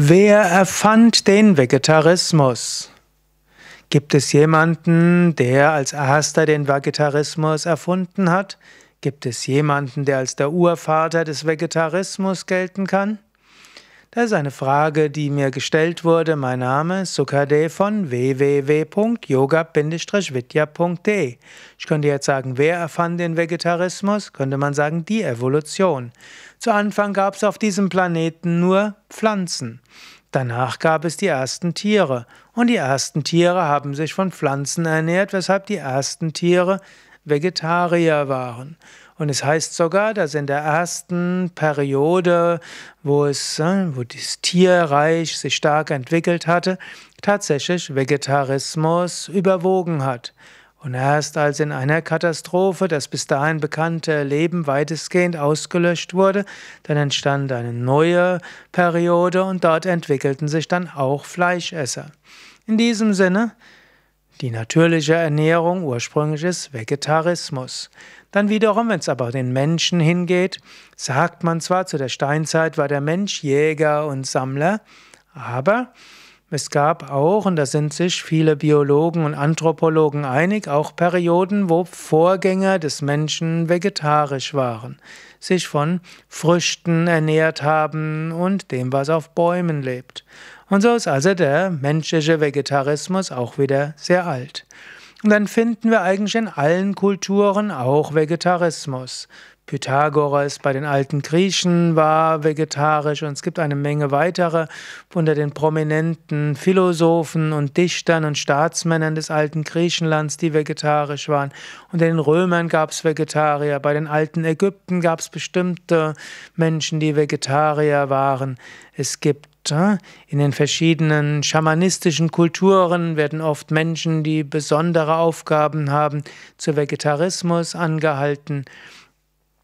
Wer erfand den Vegetarismus? Gibt es jemanden, der als erster den Vegetarismus erfunden hat? Gibt es jemanden, der als der Urvater des Vegetarismus gelten kann? Das ist eine Frage, die mir gestellt wurde. Mein Name ist Sukade von www.yoga-vidya.de. Ich könnte jetzt sagen, wer erfand den Vegetarismus? Könnte man sagen, die Evolution. Zu Anfang gab es auf diesem Planeten nur Pflanzen. Danach gab es die ersten Tiere. Und die ersten Tiere haben sich von Pflanzen ernährt, weshalb die ersten Tiere Vegetarier waren. Und es heißt sogar, dass in der ersten Periode, wo, es, äh, wo das Tierreich sich stark entwickelt hatte, tatsächlich Vegetarismus überwogen hat. Und erst als in einer Katastrophe das bis dahin bekannte Leben weitestgehend ausgelöscht wurde, dann entstand eine neue Periode und dort entwickelten sich dann auch Fleischesser. In diesem Sinne, die natürliche Ernährung ursprünglich ist Vegetarismus. Dann wiederum, wenn es aber den Menschen hingeht, sagt man zwar, zu der Steinzeit war der Mensch Jäger und Sammler, aber es gab auch, und da sind sich viele Biologen und Anthropologen einig, auch Perioden, wo Vorgänger des Menschen vegetarisch waren, sich von Früchten ernährt haben und dem, was auf Bäumen lebt. Und so ist also der menschliche Vegetarismus auch wieder sehr alt. Und dann finden wir eigentlich in allen Kulturen auch Vegetarismus. Pythagoras bei den alten Griechen war vegetarisch und es gibt eine Menge weitere unter den prominenten Philosophen und Dichtern und Staatsmännern des alten Griechenlands, die vegetarisch waren. Unter den Römern gab es Vegetarier, bei den alten Ägypten gab es bestimmte Menschen, die Vegetarier waren. Es gibt äh, in den verschiedenen schamanistischen Kulturen werden oft Menschen, die besondere Aufgaben haben, zu Vegetarismus angehalten.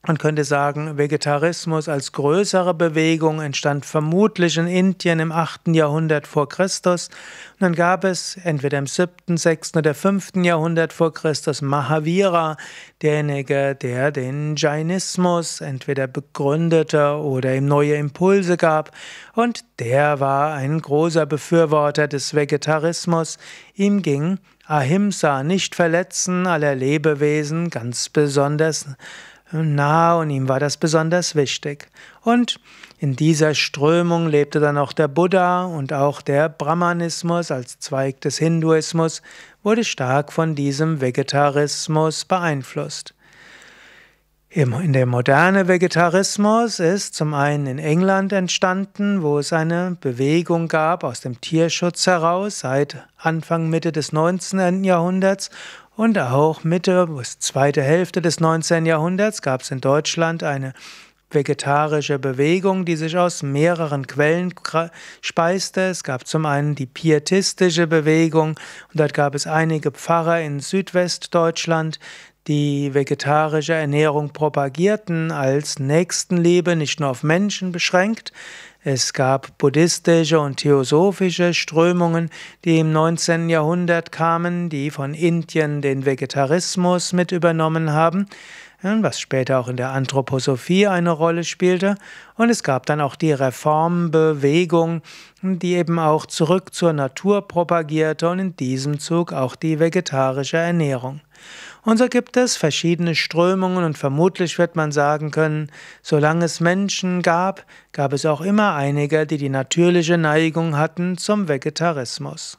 Man könnte sagen, Vegetarismus als größere Bewegung entstand vermutlich in Indien im 8. Jahrhundert vor Christus. Und dann gab es entweder im 7., 6. oder 5. Jahrhundert vor Christus Mahavira, derjenige, der den Jainismus entweder begründete oder ihm neue Impulse gab. Und der war ein großer Befürworter des Vegetarismus. Ihm ging Ahimsa, nicht verletzen aller Lebewesen, ganz besonders nah und ihm war das besonders wichtig. Und in dieser Strömung lebte dann auch der Buddha und auch der Brahmanismus als Zweig des Hinduismus wurde stark von diesem Vegetarismus beeinflusst. In der moderne Vegetarismus ist zum einen in England entstanden, wo es eine Bewegung gab aus dem Tierschutz heraus seit Anfang Mitte des 19. Jahrhunderts und auch Mitte bis zweite Hälfte des 19. Jahrhunderts gab es in Deutschland eine vegetarische Bewegung, die sich aus mehreren Quellen speiste. Es gab zum einen die pietistische Bewegung und dort gab es einige Pfarrer in Südwestdeutschland, die vegetarische Ernährung propagierten als Nächstenliebe, nicht nur auf Menschen beschränkt. Es gab buddhistische und theosophische Strömungen, die im 19. Jahrhundert kamen, die von Indien den Vegetarismus mit übernommen haben, ähm, was später auch in der Anthroposophie eine Rolle spielte. Und es gab dann auch die Reformbewegung, die eben auch zurück zur Natur propagierte und in diesem Zug auch die vegetarische Ernährung. Und so gibt es verschiedene Strömungen und vermutlich wird man sagen können, solange es Menschen gab, gab es auch immer einige, die die natürliche Neigung hatten zum Vegetarismus.